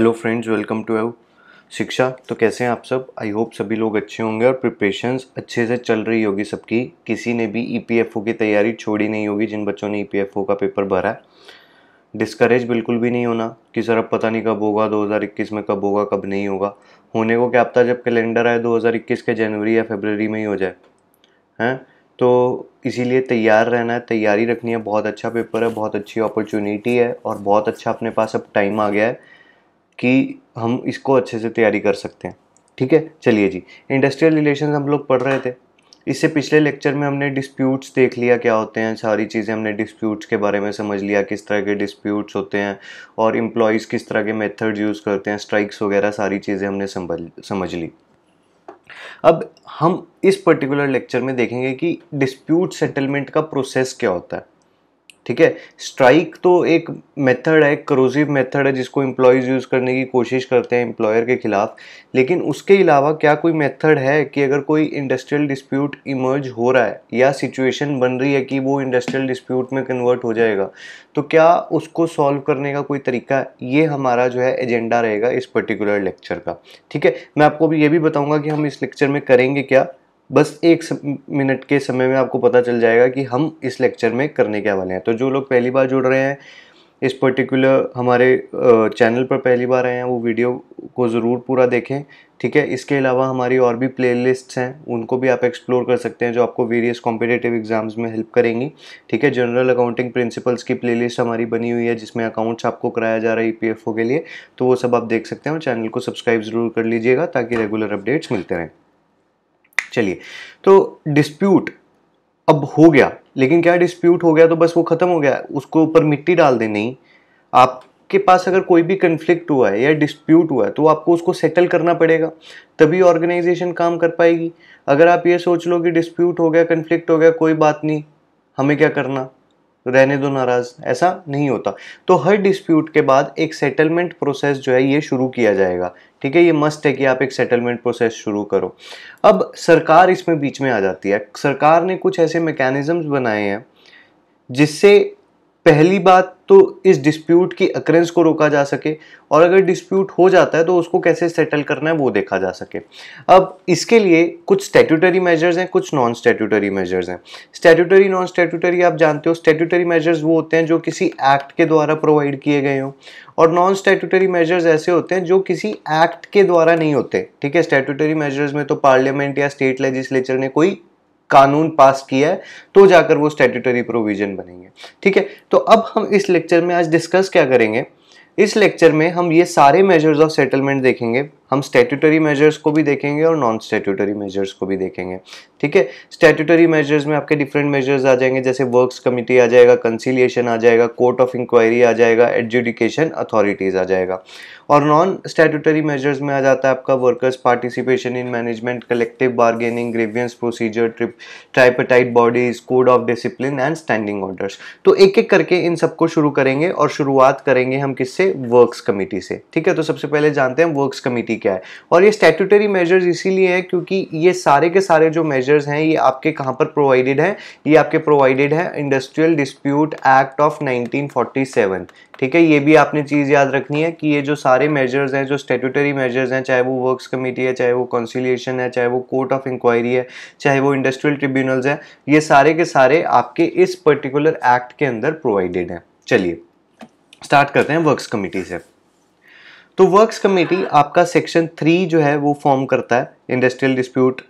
hello friends welcome to शिक्षा तो कैसे हैं आप सब आई होप सभी लोग अच्छे होंगे और प्रिपरेशंस अच्छे से चल रही होगी सबकी किसी ने भी ई e की तैयारी छोड़ी नहीं होगी जिन बच्चों ने ई e का पेपर भरा है डिस्करेज बिल्कुल भी नहीं होना कि सर अब पता नहीं कब होगा 2021 में कब होगा कब नहीं होगा होने को क्या पता जब कैलेंडर आए 2021 के जनवरी या फेबररी में ही हो जाए हैं तो इसीलिए तैयार रहना है तैयारी रखनी है बहुत अच्छा पेपर है बहुत अच्छी अपॉर्चुनिटी है और बहुत अच्छा अपने पास अब टाइम आ गया है कि हम इसको अच्छे से तैयारी कर सकते हैं ठीक है चलिए जी इंडस्ट्रियल रिलेशन हम लोग पढ़ रहे थे इससे पिछले लेक्चर में हमने डिस्प्यूट्स देख लिया क्या होते हैं सारी चीज़ें हमने डिस्प्यूट्स के बारे में समझ लिया किस तरह के डिस्प्यूट्स होते हैं और इम्प्लॉयज़ किस तरह के मेथड यूज़ करते हैं स्ट्राइक्स वगैरह सारी चीज़ें हमने समझ समझ ली अब हम इस पर्टिकुलर लेक्चर में देखेंगे कि डिस्प्यूट सेटलमेंट का प्रोसेस क्या होता है ठीक है स्ट्राइक तो एक मेथड है करोजिव मेथड है जिसको एम्प्लॉयज़ यूज़ करने की कोशिश करते हैं एम्प्लॉयर के ख़िलाफ़ लेकिन उसके अलावा क्या कोई मेथड है कि अगर कोई इंडस्ट्रियल डिस्प्यूट इमर्ज हो रहा है या सिचुएशन बन रही है कि वो इंडस्ट्रियल डिस्प्यूट में कन्वर्ट हो जाएगा तो क्या उसको सॉल्व करने का कोई तरीका ये हमारा जो है एजेंडा रहेगा इस पर्टिकुलर लेक्चर का ठीक है मैं आपको भी ये भी बताऊँगा कि हम इस लेक्चर में करेंगे क्या बस एक मिनट के समय में आपको पता चल जाएगा कि हम इस लेक्चर में करने क्या वाले हैं तो जो लोग पहली बार जुड़ रहे हैं इस पर्टिकुलर हमारे चैनल पर पहली बार आए हैं वो वीडियो को ज़रूर पूरा देखें ठीक है इसके अलावा हमारी और भी प्लेलिस्ट्स हैं उनको भी आप एक्सप्लोर कर सकते हैं जो आपको वेरियस कॉम्पिटेटिव एग्जाम्स में हेल्प करेंगी ठीक है जनरल अकाउंटिंग प्रिंसिपल्स की प्लेलिस्ट हमारी बनी हुई है जिसमें अकाउंट्स आपको कराया जा रहा है ई e के लिए तो वो सब आप देख सकते हैं और चैनल को सब्सक्राइब ज़रूर कर लीजिएगा ताकि रेगुलर अपडेट्स मिलते रहें चलिए तो डिस्प्यूट अब हो गया लेकिन क्या डिस्प्यूट हो गया तो बस वो ख़त्म हो गया उसको ऊपर मिट्टी डाल दें नहीं आपके पास अगर कोई भी कन्फ्लिक्ट हुआ है या डिस्प्यूट हुआ है तो आपको उसको सेटल करना पड़ेगा तभी ऑर्गेनाइजेशन काम कर पाएगी अगर आप ये सोच लो कि डिस्प्यूट हो गया कन्फ्लिक्ट हो गया कोई बात नहीं हमें क्या करना रहने दो नाराज ऐसा नहीं होता तो हर डिस्प्यूट के बाद एक सेटलमेंट प्रोसेस जो है ये शुरू किया जाएगा ठीक है ये मस्ट है कि आप एक सेटलमेंट प्रोसेस शुरू करो अब सरकार इसमें बीच में आ जाती है सरकार ने कुछ ऐसे मैकेनिज्म बनाए हैं जिससे पहली बात तो इस डिस्प्यूट की अक्रेंस को रोका जा सके और अगर डिस्प्यूट हो जाता है तो उसको कैसे सेटल करना है वो देखा जा सके अब इसके लिए कुछ स्टैट्यूटरी मेजर्स हैं कुछ नॉन स्टैट्यूटरी मेजर्स हैं स्टेटूटरी नॉन स्टैट्यूटरी आप जानते हो स्टेटूटरी मेजर्स वो होते हैं जो किसी एक्ट के द्वारा प्रोवाइड किए गए हों और नॉन स्टैट्यूटरी मेजर्स ऐसे होते हैं जो किसी एक्ट के द्वारा नहीं होते ठीक है स्टेटूटरी मेजर्स में तो पार्लियामेंट या स्टेट लेजिस्लेचर ने कोई कानून पास किया है तो जाकर वो स्टेटूटरी प्रोविजन बनेंगे ठीक है तो अब हम इस लेक्चर में आज डिस्कस क्या करेंगे इस लेक्चर में हम ये सारे मेजर्स ऑफ सेटलमेंट देखेंगे हम स्टेटूटरी मेजर्स को भी देखेंगे और नॉन स्टेटूटरी मेजर्स को भी देखेंगे ठीक है स्टेटूटरी मेजर्स में आपके डिफरेंट मेजर्स आ जाएंगे जैसे वर्क्स कमिटी आ जाएगा कंसिलिएशन आ जाएगा कोर्ट ऑफ इंक्वायरी आ जाएगा एडजुडिकेशन अथॉरिटीज़ आ जाएगा और नॉन स्टेटूटरी मेजर्स में आ जाता है आपका workers participation in management collective bargaining grievance procedure trip tripartite bodies code of discipline and standing orders तो एक एक करके इन सबको शुरू करेंगे और शुरुआत करेंगे हम किससे वर्क्स कमेटी से ठीक है तो सबसे पहले जानते हैं वर्क्स कमेटी क्या है और ये स्टेटूटरी मेजर्स इसीलिए हैं क्योंकि ये सारे के सारे जो मेजर्स हैं ये आपके कहाँ पर प्रोवाइडेड हैं ये आपके प्रोवाइडेड हैं इंडस्ट्रियल डिस्प्यूट एक्ट ऑफ 1947 ठीक है ये भी आपने चीज़ याद रखनी है कि ये जो सारे मेजर्स हैं जो स्टेटूटरी मेजर्स हैं चाहे वो वर्क्स कमेटी है चाहे वो कॉन्सिलिएशन है चाहे वो कोर्ट ऑफ इंक्वायरी है चाहे वो इंडस्ट्रियल ट्रिब्यूनल्स हैं ये सारे के सारे आपके इस पर्टिकुलर एक्ट के अंदर प्रोवाइडेड हैं चलिए स्टार्ट करते हैं वर्क्स कमिटी से तो वर्क्स कमेटी आपका सेक्शन थ्री जो है वो फॉर्म करता है इंडस्ट्रियल डिस्प्यूट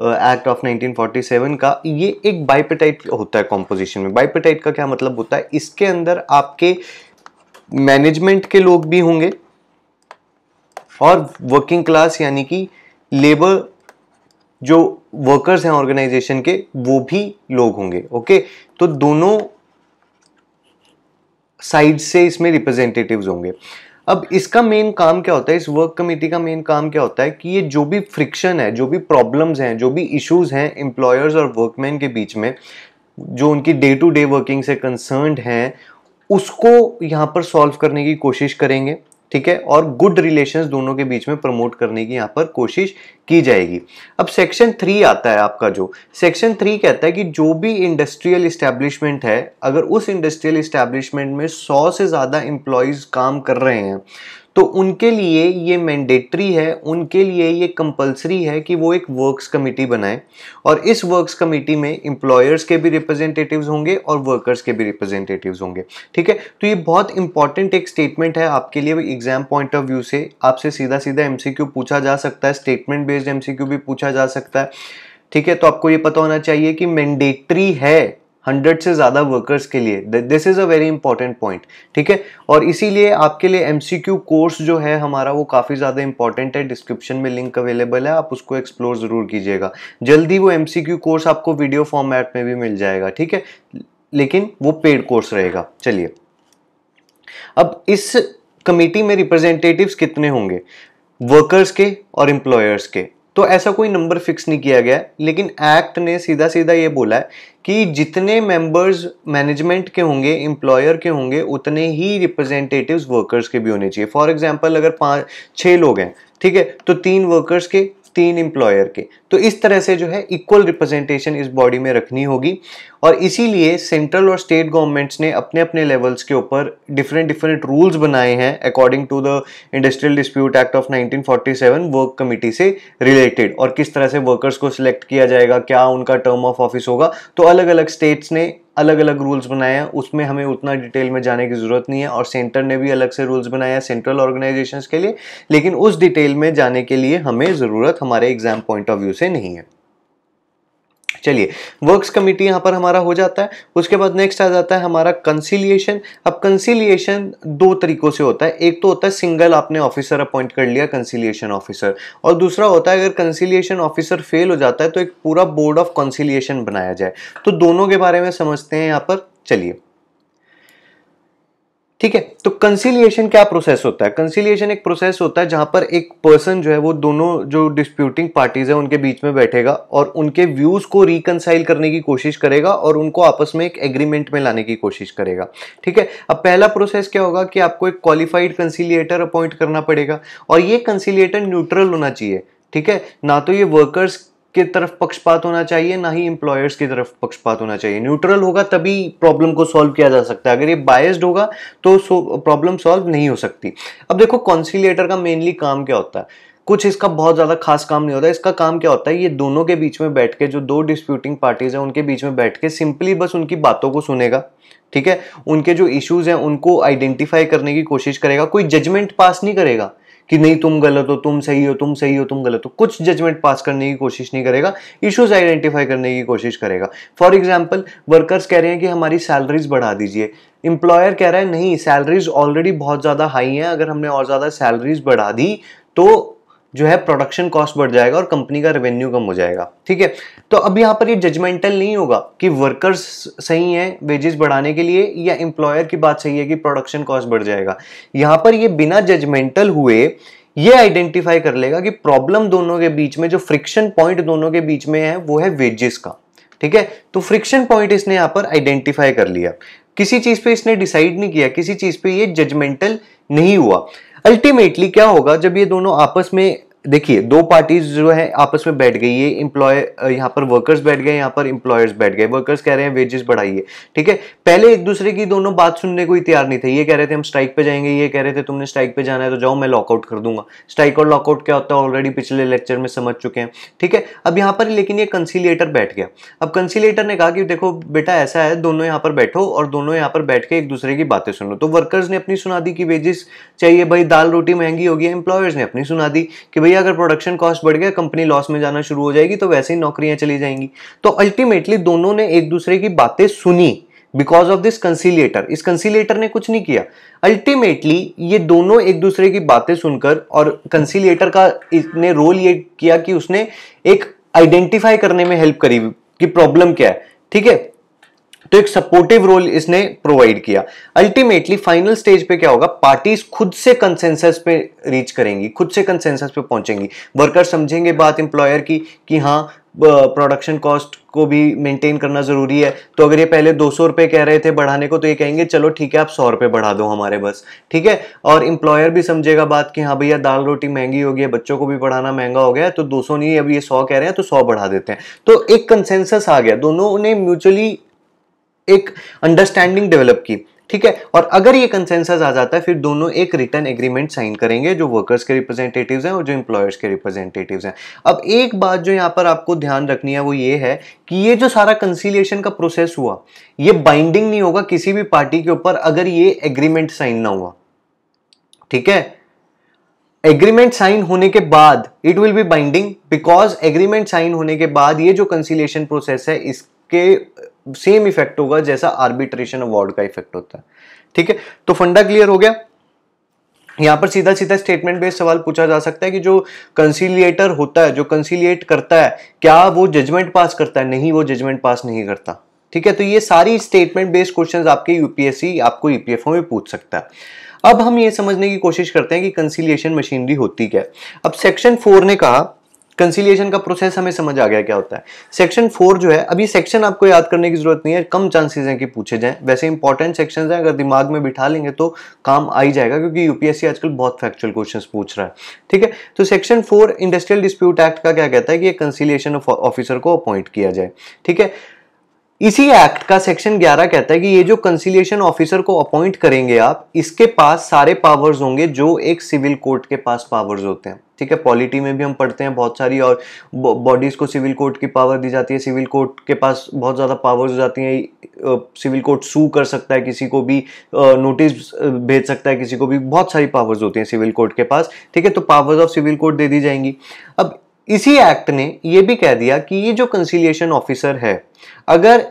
एक्ट ऑफ 1947 का ये एक बाइपेटाइट होता है कॉम्पोजिशन में बाइपेटाइट का क्या मतलब होता है इसके अंदर आपके मैनेजमेंट के लोग भी होंगे और वर्किंग क्लास यानी कि लेबर जो वर्कर्स हैं ऑर्गेनाइजेशन के वो भी लोग होंगे ओके तो दोनों साइड से इसमें रिप्रेजेंटेटिव्स होंगे अब इसका मेन काम क्या होता है इस वर्क कमेटी का मेन काम क्या होता है कि ये जो भी फ्रिक्शन है जो भी प्रॉब्लम्स हैं जो भी इश्यूज हैं एम्प्लॉयर्स और वर्कमैन के बीच में जो उनकी डे टू डे वर्किंग से कंसर्न हैं उसको यहाँ पर सॉल्व करने की कोशिश करेंगे ठीक है और गुड रिलेशंस दोनों के बीच में प्रमोट करने की यहाँ पर कोशिश की जाएगी अब सेक्शन थ्री आता है आपका जो सेक्शन थ्री कहता है कि जो भी इंडस्ट्रियल इस्टेब्लिशमेंट है अगर उस इंडस्ट्रियल इस्टेब्लिशमेंट में सौ से ज़्यादा एम्प्लॉयज़ काम कर रहे हैं तो उनके लिए ये मैंडेटरी है उनके लिए ये कंपलसरी है कि वो एक वर्क्स कमेटी बनाए और इस वर्क्स कमेटी में एम्प्लॉयर्स के भी रिप्रेजेंटेटिव्स होंगे और वर्कर्स के भी रिप्रेजेंटेटिव्स होंगे ठीक है तो ये बहुत इंपॉर्टेंट एक स्टेटमेंट है आपके लिए एग्जाम पॉइंट ऑफ व्यू से आपसे सीधा सीधा एम पूछा जा सकता है स्टेटमेंट बेस्ड एम भी पूछा जा सकता है ठीक है तो आपको ये पता होना चाहिए कि मैंडेटरी है हंड्रेड से ज़्यादा वर्कर्स के लिए this is a very important point ठीक है और इसीलिए आपके लिए एम कोर्स जो है हमारा वो काफ़ी ज़्यादा इंपॉर्टेंट है डिस्क्रिप्शन में लिंक अवेलेबल है आप उसको एक्सप्लोर ज़रूर कीजिएगा जल्दी वो एम कोर्स आपको वीडियो फॉर्मेट में भी मिल जाएगा ठीक है लेकिन वो पेड कोर्स रहेगा चलिए अब इस कमेटी में रिप्रेजेंटेटिव्स कितने होंगे वर्कर्स के और एम्प्लॉयर्स के तो ऐसा कोई नंबर फिक्स नहीं किया गया लेकिन एक्ट ने सीधा सीधा ये बोला है कि जितने मेंबर्स मैनेजमेंट के होंगे एम्प्लॉयर के होंगे उतने ही रिप्रेजेंटेटिव्स वर्कर्स के भी होने चाहिए फॉर एग्जांपल अगर पाँच छः लोग हैं ठीक है तो तीन वर्कर्स के तीन इंप्लॉयर के तो इस तरह से जो है इक्वल रिप्रेजेंटेशन इस बॉडी में रखनी होगी और इसीलिए सेंट्रल और स्टेट गवर्नमेंट्स ने अपने अपने लेवल्स के ऊपर डिफरेंट डिफरेंट रूल्स बनाए हैं according to the industrial dispute act of 1947 work committee से रिलेटेड और किस तरह से वर्कर्स को सिलेक्ट किया जाएगा क्या उनका टर्म ऑफ ऑफिस होगा तो अलग अलग स्टेट्स ने अलग अलग रूल्स बनाए हैं उसमें हमें उतना डिटेल में जाने की ज़रूरत नहीं है और सेंटर ने भी अलग से रूल्स बनाया हैं सेंट्रल ऑर्गेनाइजेशंस के लिए लेकिन उस डिटेल में जाने के लिए हमें ज़रूरत हमारे एग्ज़ाम पॉइंट ऑफ व्यू से नहीं है चलिए वर्क्स कमिटी यहाँ पर हमारा हो जाता है उसके बाद नेक्स्ट आ जाता है हमारा कंसिलिएशन अब कंसिलिएशन दो तरीकों से होता है एक तो होता है सिंगल आपने ऑफिसर अपॉइंट कर लिया कंसिलिएशन ऑफिसर और दूसरा होता है अगर कंसिलिएशन ऑफिसर फेल हो जाता है तो एक पूरा बोर्ड ऑफ कंसिलिएशन बनाया जाए तो दोनों के बारे में समझते हैं यहाँ पर चलिए ठीक है तो कंसिलिएशन क्या प्रोसेस होता है कंसिलिएशन एक प्रोसेस होता है जहां पर एक पर्सन जो है वो दोनों जो डिस्प्यूटिंग पार्टीज है उनके बीच में बैठेगा और उनके व्यूज को रिकनसाइल करने की कोशिश करेगा और उनको आपस में एक एग्रीमेंट में लाने की कोशिश करेगा ठीक है अब पहला प्रोसेस क्या होगा कि आपको एक क्वालिफाइड कंसिलिएटर अपॉइंट करना पड़ेगा और ये कंसिलिएटर न्यूट्रल होना चाहिए ठीक है ना तो ये वर्कर्स के तरफ पक्षपात होना चाहिए ना ही एम्प्लॉयर्स की तरफ पक्षपात होना चाहिए न्यूट्रल होगा तभी प्रॉब्लम को सॉल्व किया जा सकता है अगर ये बायस्ड होगा तो प्रॉब्लम सॉल्व नहीं हो सकती अब देखो कॉन्सिलेटर का मेनली काम क्या होता है कुछ इसका बहुत ज़्यादा खास काम नहीं होता इसका काम क्या होता है ये दोनों के बीच में बैठ के जो दो डिस्प्यूटिंग पार्टीज़ हैं उनके बीच में बैठ के सिंपली बस उनकी बातों को सुनेगा ठीक है उनके जो इश्यूज़ हैं उनको आइडेंटिफाई करने की कोशिश करेगा कोई जजमेंट पास नहीं करेगा कि नहीं तुम गलत हो तुम सही हो तुम सही हो तुम गलत हो कुछ जजमेंट पास करने की कोशिश नहीं करेगा इश्यूज आइडेंटिफाई करने की कोशिश करेगा फॉर एग्जाम्पल वर्कर्स कह रहे हैं कि हमारी सैलरीज बढ़ा दीजिए इंप्लॉयर कह रहा है नहीं सैलरीज ऑलरेडी बहुत ज़्यादा हाई है अगर हमने और ज़्यादा सैलरीज बढ़ा दी तो जो है प्रोडक्शन कॉस्ट बढ़ जाएगा और कंपनी का रेवेन्यू कम हो जाएगा ठीक है तो अब यहाँ पर ये जजमेंटल नहीं होगा कि वर्कर्स सही हैं वेजेस बढ़ाने के लिए या एम्प्लॉयर की बात सही है कि प्रोडक्शन कॉस्ट बढ़ जाएगा यहाँ पर ये बिना जजमेंटल हुए ये आइडेंटिफाई कर लेगा कि प्रॉब्लम दोनों के बीच में जो फ्रिक्शन पॉइंट दोनों के बीच में है वो है वेजेस का ठीक है तो फ्रिक्शन पॉइंट इसने यहाँ पर आइडेंटिफाई कर लिया किसी चीज़ पे इसने डिसाइड नहीं किया किसी चीज़ पे ये जजमेंटल नहीं हुआ अल्टीमेटली क्या होगा जब ये दोनों आपस में देखिए दो पार्टीज जो है आपस में बैठ गई है इंप्लॉय यहाँ पर वर्कर्स बैठ गए यहाँ पर इंप्लॉयर्स बैठ गए वर्कर्स कह रहे हैं वेजेस बढ़ाइए ठीक है पहले एक दूसरे की दोनों बात सुनने को तैयार नहीं थे ये कह रहे थे हम स्ट्राइक पे जाएंगे ये कह रहे थे तुमने स्ट्राइक पे जाना है तो जाओ मैं लॉकआउट कर दूंगा स्ट्राइक और लॉकआउट क्या होता है ऑलरेडी पिछले लेक्चर में समझ चुके हैं ठीक है अब यहाँ पर लेकिन ये कंसिलेटर बैठ गया अब कंसिलेटर ने कहा कि देखो बेटा ऐसा है दोनों यहाँ पर बैठो और दोनों यहाँ पर बैठ के एक दूसरे की बातें सुनो तो वर्कर्स ने अपनी सुना दी कि वेजेस चाहिए भाई दाल रोटी महंगी होगी इंप्लॉयर्स ने अपनी सुना दी कि भाई भाई अगर प्रोडक्शन कॉस्ट बढ़ गया कंपनी लॉस में जाना शुरू हो जाएगी तो वैसे ही नौकरियां चली जाएंगी तो अल्टीमेटली दोनों ने एक दूसरे की बातें सुनी बिकॉज ऑफ दिस कंसिलिएटर इस कंसिलिएटर ने कुछ नहीं किया अल्टीमेटली ये दोनों एक दूसरे की बातें सुनकर और कंसिलिएटर का इसने रोल ये किया कि उसने एक आइडेंटिफाई करने में हेल्प करी कि प्रॉब्लम क्या है ठीक है तो एक सपोर्टिव रोल इसने प्रोवाइड किया अल्टीमेटली फाइनल स्टेज पे क्या होगा पार्टीज खुद से कंसेंसस पे रीच करेंगी खुद से कंसेंसस पे पहुंचेंगी वर्कर समझेंगे बात एम्प्लॉयर की कि हाँ प्रोडक्शन कॉस्ट को भी मेंटेन करना ज़रूरी है तो अगर ये पहले दो सौ रुपये कह रहे थे बढ़ाने को तो ये कहेंगे चलो ठीक है आप सौ रुपये बढ़ा दो हमारे बस ठीक है और इंप्लॉयर भी समझेगा बात कि हाँ भैया दाल रोटी महंगी हो गई है बच्चों को भी पढ़ाना महंगा हो गया है तो दो सौ नहीं अब ये सौ कह रहे हैं तो सौ बढ़ा देते हैं तो एक कंसेंसस आ गया दोनों ने म्यूचुअली एक अंडरस्टैंडिंग डेवलप की ठीक है और अगर ये कंसेंसस आ जाता है फिर दोनों एक रिटर्न एग्रीमेंट साइन करेंगे जो वर्कर्स के रिप्रेजेंटेटिव्स हैं और जो एम्प्लॉयर्स के रिप्रेजेंटेटिव्स हैं अब एक बात जो यहाँ पर आपको ध्यान रखनी है वो ये है कि ये जो सारा कंसीलिएशन का प्रोसेस हुआ ये बाइंडिंग नहीं होगा किसी भी पार्टी के ऊपर अगर ये एग्रीमेंट साइन ना हुआ ठीक है एग्रीमेंट साइन होने के बाद it will be binding because agreement sign होने के बाद ये जो कंसीलिएशन प्रोसेस है इसके सेम इफेक्ट होगा जैसा आर्बिट्रेशन अवार्ड का इफेक्ट होता है ठीक है तो फंडा क्लियर हो गया यहां पर सीधा सीधा स्टेटमेंट बेस्ड सवाल पूछा जा सकता है कि जो कंसिलियेटर होता है जो कंसिलियेट करता है क्या वो जजमेंट पास करता है नहीं वो जजमेंट पास नहीं करता ठीक है तो ये सारी स्टेटमेंट बेस्ड क्वेश्चंस आपके यूपीएससी आपको ईपीएफओ में पूछ सकता है अब हम ये समझने की कोशिश करते हैं कि कंसिलियेशन मशीनरी होती क्या अब सेक्शन फोर ने कहा कंसिलियेशन का प्रोसेस हमें समझ आ गया क्या होता है सेक्शन फोर जो है अभी सेक्शन आपको याद करने की जरूरत नहीं है कम चांसेस हैं कि पूछे जाएं वैसे इंपॉर्टेंट सेक्शन हैं अगर दिमाग में बिठा लेंगे तो काम आ ही जाएगा क्योंकि यूपीएससी आजकल बहुत फैक्चुअल क्वेश्चन पूछ रहा है ठीक है तो section four industrial dispute act का क्या कहता है कि कंसिलियेशन ऑफ ऑफिसर को अपॉइंट किया जाए ठीक है इसी एक्ट का सेक्शन 11 कहता है कि ये जो कंसिलियेशन ऑफिसर को अपॉइंट करेंगे आप इसके पास सारे पावर्स होंगे जो एक सिविल कोर्ट के पास पावर्स होते हैं ठीक है पॉलिटी में भी हम पढ़ते हैं बहुत सारी और बॉडीज़ को सिविल कोर्ट की पावर दी जाती है सिविल कोर्ट के पास बहुत ज़्यादा पावर्स हो जाती हैं सिविल कोर्ट सू कर सकता है किसी को भी नोटिस भेज सकता है किसी को भी बहुत सारी पावर्स होती हैं सिविल कोर्ट के पास ठीक है तो पावर्स ऑफ सिविल कोर्ट दे दी जाएंगी अब इसी एक्ट ने ये भी कह दिया कि ये जो कंसिलिएशन ऑफिसर है अगर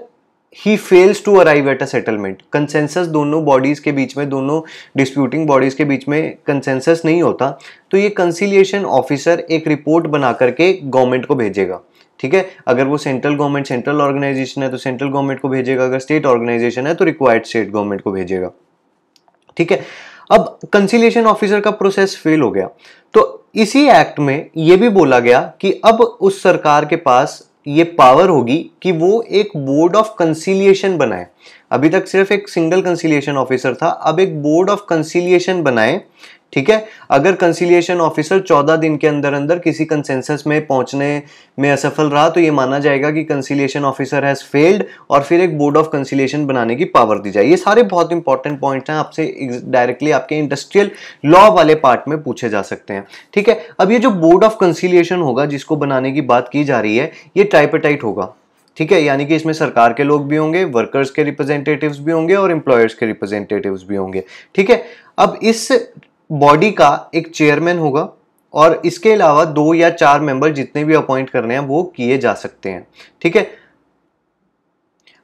he fails to arrive at a settlement consensus दोनों बॉडीज़ के बीच में दोनों डिस्प्यूटिंग बॉडीज़ के बीच में कंसेंसस नहीं होता तो ये कंसिलिएशन ऑफिसर एक रिपोर्ट बना करके गवर्नमेंट को भेजेगा ठीक है अगर वो सेंट्रल गवर्नमेंट सेंट्रल ऑर्गेनाइजेशन है तो सेंट्रल गवर्नमेंट को भेजेगा अगर स्टेट ऑर्गेनाइजेशन है तो रिक्वायर्ड स्टेट गवर्नमेंट को भेजेगा ठीक है अब कंसिलिएशन ऑफिसर का प्रोसेस फेल हो गया तो इसी एक्ट में यह भी बोला गया कि अब उस सरकार के पास ये पावर होगी कि वो एक बोर्ड ऑफ कंसीलिएशन बनाए अभी तक सिर्फ एक सिंगल कंसीलिएशन ऑफिसर था अब एक बोर्ड ऑफ कंसीलिएशन बनाए ठीक है अगर कंसिलियेशन ऑफिसर 14 दिन के अंदर अंदर किसी कंसेंसस में पहुंचने में असफल रहा तो ये माना जाएगा कि कंसिलियेशन ऑफिसर हैज़ फेल्ड और फिर एक बोर्ड ऑफ कंसिलियेशन बनाने की पावर दी जाए ये सारे बहुत इंपॉर्टेंट पॉइंट हैं आपसे डायरेक्टली आपके इंडस्ट्रियल लॉ वाले पार्ट में पूछे जा सकते हैं ठीक है अब ये जो बोर्ड ऑफ कंसिलियेशन होगा जिसको बनाने की बात की जा रही है ये ट्राइपेटाइट होगा ठीक है यानी कि इसमें सरकार के लोग भी होंगे वर्कर्स के रिप्रेजेंटेटिव्स भी होंगे और एम्प्लॉयर्स के रिप्रेजेंटेटिव्स भी होंगे ठीक है अब इस बॉडी का एक चेयरमैन होगा और इसके अलावा दो या चार मेंबर जितने भी अपॉइंट करने हैं वो किए जा सकते हैं ठीक है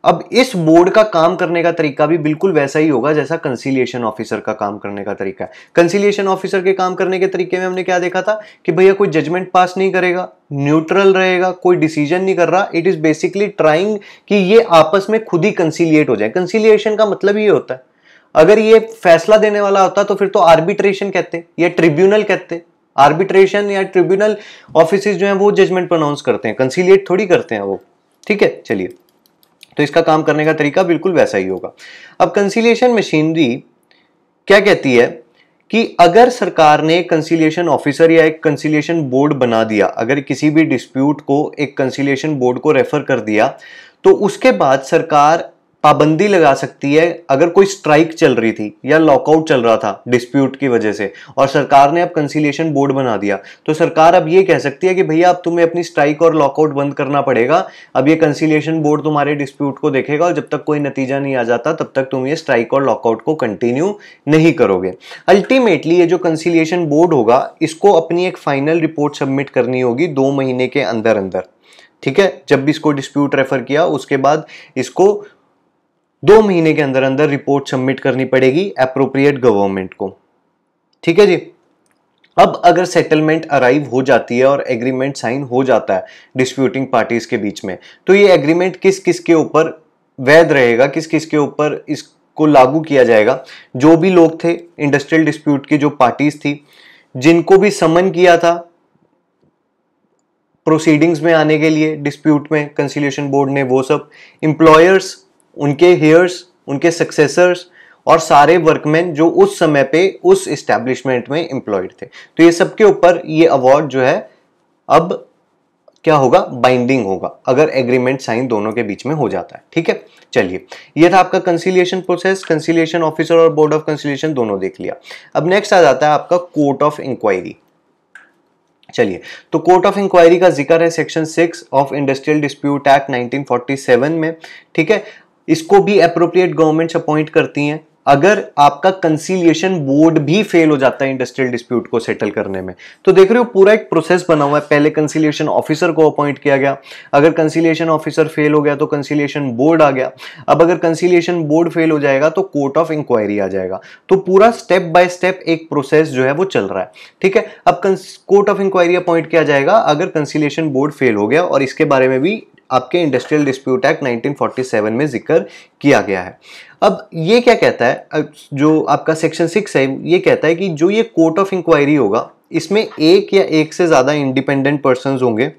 अब इस बोर्ड का काम करने का तरीका भी बिल्कुल वैसा ही होगा जैसा कंसिलिएशन ऑफिसर का काम करने का तरीका है कंसिलिएशन ऑफिसर के काम करने के तरीके में हमने क्या देखा था कि भैया कोई जजमेंट पास नहीं करेगा न्यूट्रल रहेगा कोई डिसीजन नहीं कर रहा इट इज बेसिकली ट्राइंग कि ये आपस में खुद ही कंसिलिएट हो जाए कंसिलिएशन का मतलब ये होता है अगर ये फैसला देने वाला होता तो फिर तो आर्बिट्रेशन कहते या ट्रिब्यूनल कहते आर्बिट्रेशन या ट्रिब्यूनल ऑफिस जो हैं वो जजमेंट प्रोनाउंस करते हैं कंसिलियट थोड़ी करते हैं वो ठीक है चलिए तो इसका काम करने का तरीका बिल्कुल वैसा ही होगा अब कंसिलियशन मशीनरी क्या कहती है कि अगर सरकार ने कंसिलियशन ऑफिसर या एक कंसिलियशन बोर्ड बना दिया अगर किसी भी डिस्प्यूट को एक कंसिलियशन बोर्ड को रेफर कर दिया तो उसके बाद सरकार पाबंदी लगा सकती है अगर कोई स्ट्राइक चल रही थी या लॉकआउट चल रहा था डिस्प्यूट की वजह से और सरकार ने अब कंसिलेशन बोर्ड बना दिया तो सरकार अब ये कह सकती है कि भैया अब तुम्हें अपनी स्ट्राइक और लॉकआउट बंद करना पड़ेगा अब ये कंसिलेशन बोर्ड तुम्हारे डिस्प्यूट को देखेगा और जब तक कोई नतीजा नहीं आ जाता तब तक तुम ये स्ट्राइक और लॉकआउट को कंटिन्यू नहीं करोगे अल्टीमेटली ये जो कंसिलिएशन बोर्ड होगा इसको अपनी एक फाइनल रिपोर्ट सबमिट करनी होगी दो महीने के अंदर अंदर ठीक है जब भी इसको डिस्प्यूट रेफर किया उसके बाद इसको दो महीने के अंदर अंदर रिपोर्ट सबमिट करनी पड़ेगी अप्रोप्रिएट गवर्नमेंट को ठीक है जी अब अगर सेटलमेंट अराइव हो जाती है और एग्रीमेंट साइन हो जाता है डिस्प्यूटिंग पार्टीज के बीच में तो ये एग्रीमेंट किस किस के ऊपर वैध रहेगा किस किस के ऊपर इसको लागू किया जाएगा जो भी लोग थे इंडस्ट्रियल डिस्प्यूट की जो पार्टीज थी जिनको भी समन किया था प्रोसीडिंग्स में आने के लिए डिस्प्यूट में कंसिलेशन बोर्ड ने वो सब इंप्लॉयर्स उनके हेयर्स उनके सक्सेसर्स और सारे वर्कमैन जो उस समय पे उस इस्टेब्लिशमेंट में एम्प्लॉयड थे तो ये सबके ऊपर ये अवार्ड जो है अब क्या होगा बाइंडिंग होगा अगर एग्रीमेंट साइन दोनों के बीच में हो जाता है ठीक है चलिए ये था आपका कंसिलिएशन प्रोसेस कंसिलिएशन ऑफिसर और बोर्ड ऑफ कंसिलिएशन दोनों देख लिया अब नेक्स्ट आ जाता है आपका कोर्ट ऑफ इंक्वायरी चलिए तो कोर्ट ऑफ इंक्वायरी का जिक्र है section six of industrial dispute act 1947 में ठीक है इसको भी अप्रोप्रिएट गवर्नमेंट्स अपॉइंट करती हैं अगर आपका कंसीलिएशन बोर्ड भी फेल हो जाता है इंडस्ट्रियल डिस्प्यूट को सेटल करने में तो देख रहे हो पूरा एक प्रोसेस बना हुआ है पहले कंसीलिएशन ऑफिसर को अपॉइंट किया गया अगर कंसीलिएशन ऑफिसर फेल हो गया तो कंसीलिएशन बोर्ड आ गया अब अगर कंसीलिएशन बोर्ड फेल हो जाएगा तो कोर्ट ऑफ इंक्वायरी आ जाएगा तो पूरा स्टेप बाय स्टेप एक प्रोसेस जो है वो चल रहा है ठीक है अब कोर्ट ऑफ इंक्वायरी अपॉइंट किया जाएगा अगर कंसीलिएशन बोर्ड फेल हो गया और इसके बारे में भी आपके इंडस्ट्रियल डिस्प्यूट एक्ट 1947 में जिक्र किया गया है अब ये क्या कहता है जो आपका सेक्शन सिक्स है ये कहता है कि जो ये कोर्ट ऑफ इंक्वायरी होगा इसमें एक या एक से ज़्यादा इंडिपेंडेंट पर्सन होंगे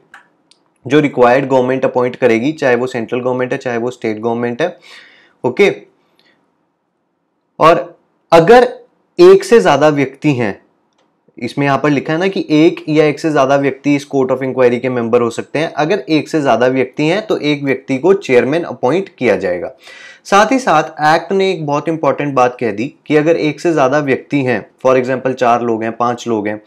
जो रिक्वायर्ड गवर्नमेंट अपॉइंट करेगी चाहे वो सेंट्रल गवर्नमेंट है चाहे वो स्टेट गवर्नमेंट है ओके और अगर एक से ज़्यादा व्यक्ति हैं इसमें यहाँ पर लिखा है ना कि एक या एक से ज़्यादा व्यक्ति इस कोर्ट ऑफ इंक्वायरी के मेंबर हो सकते हैं अगर एक से ज़्यादा व्यक्ति हैं तो एक व्यक्ति को चेयरमैन अपॉइंट किया जाएगा साथ ही साथ एक्ट ने एक बहुत इंपॉर्टेंट बात कह दी कि अगर एक से ज़्यादा व्यक्ति हैं फॉर एग्जाम्पल चार लोग हैं पांच लोग हैं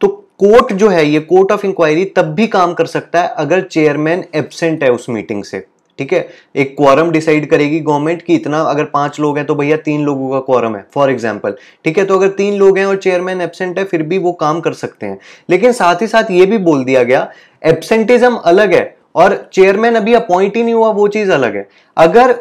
तो कोर्ट जो है ये कोर्ट ऑफ इंक्वायरी तब भी काम कर सकता है अगर चेयरमैन एबसेंट है उस मीटिंग से ठीक है एक क्वारम डिसाइड करेगी गवर्नमेंट कि इतना अगर पांच लोग हैं तो भैया तीन लोगों का क्वारम है फॉर एग्जाम्पल ठीक है तो अगर तीन लोग हैं और चेयरमैन एबसेंट है फिर भी वो काम कर सकते हैं लेकिन साथ ही साथ ये भी बोल दिया गया एबसेंटिज्म अलग है और चेयरमैन अभी अपॉइंट ही नहीं हुआ वो चीज अलग है अगर